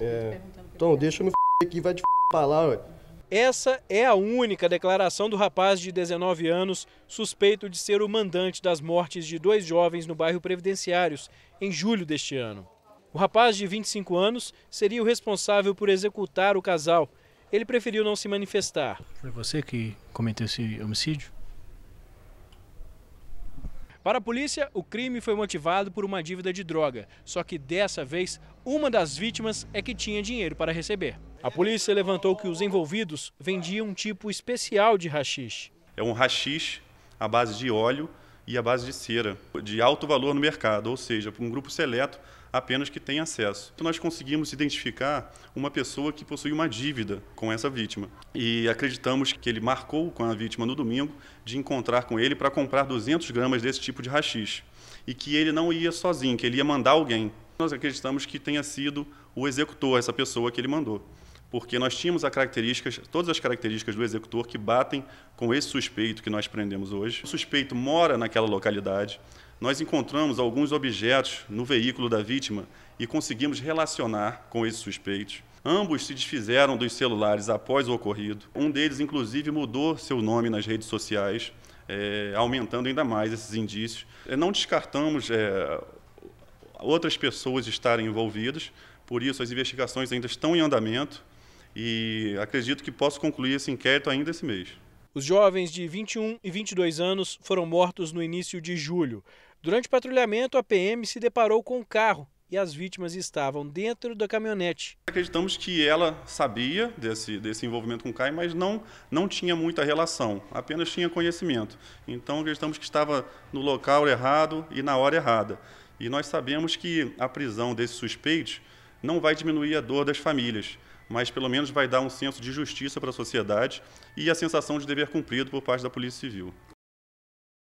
É. Então, deixa eu me f aqui, vai te f falar, ué. Essa é a única declaração do rapaz de 19 anos, suspeito de ser o mandante das mortes de dois jovens no bairro Previdenciários, em julho deste ano. O rapaz de 25 anos seria o responsável por executar o casal. Ele preferiu não se manifestar. Foi você que cometeu esse homicídio? Para a polícia, o crime foi motivado por uma dívida de droga, só que dessa vez uma das vítimas é que tinha dinheiro para receber. A polícia levantou que os envolvidos vendiam um tipo especial de rachixe. É um rachixe à base de óleo e à base de cera, de alto valor no mercado, ou seja, para um grupo seleto apenas que tem acesso. Então, nós conseguimos identificar uma pessoa que possui uma dívida com essa vítima e acreditamos que ele marcou com a vítima no domingo de encontrar com ele para comprar 200 gramas desse tipo de rachis e que ele não ia sozinho, que ele ia mandar alguém. Nós acreditamos que tenha sido o executor, essa pessoa que ele mandou porque nós tínhamos as características, todas as características do executor que batem com esse suspeito que nós prendemos hoje. O suspeito mora naquela localidade. Nós encontramos alguns objetos no veículo da vítima e conseguimos relacionar com esse suspeito. Ambos se desfizeram dos celulares após o ocorrido. Um deles, inclusive, mudou seu nome nas redes sociais, é, aumentando ainda mais esses indícios. É, não descartamos é, outras pessoas estarem envolvidas, por isso as investigações ainda estão em andamento e acredito que posso concluir esse inquérito ainda esse mês. Os jovens de 21 e 22 anos foram mortos no início de julho. Durante o patrulhamento, a PM se deparou com um carro e as vítimas estavam dentro da caminhonete. Acreditamos que ela sabia desse, desse envolvimento com o Caio, mas não, não tinha muita relação, apenas tinha conhecimento. Então acreditamos que estava no local errado e na hora errada. E nós sabemos que a prisão desses suspeitos não vai diminuir a dor das famílias, mas pelo menos vai dar um senso de justiça para a sociedade e a sensação de dever cumprido por parte da Polícia Civil.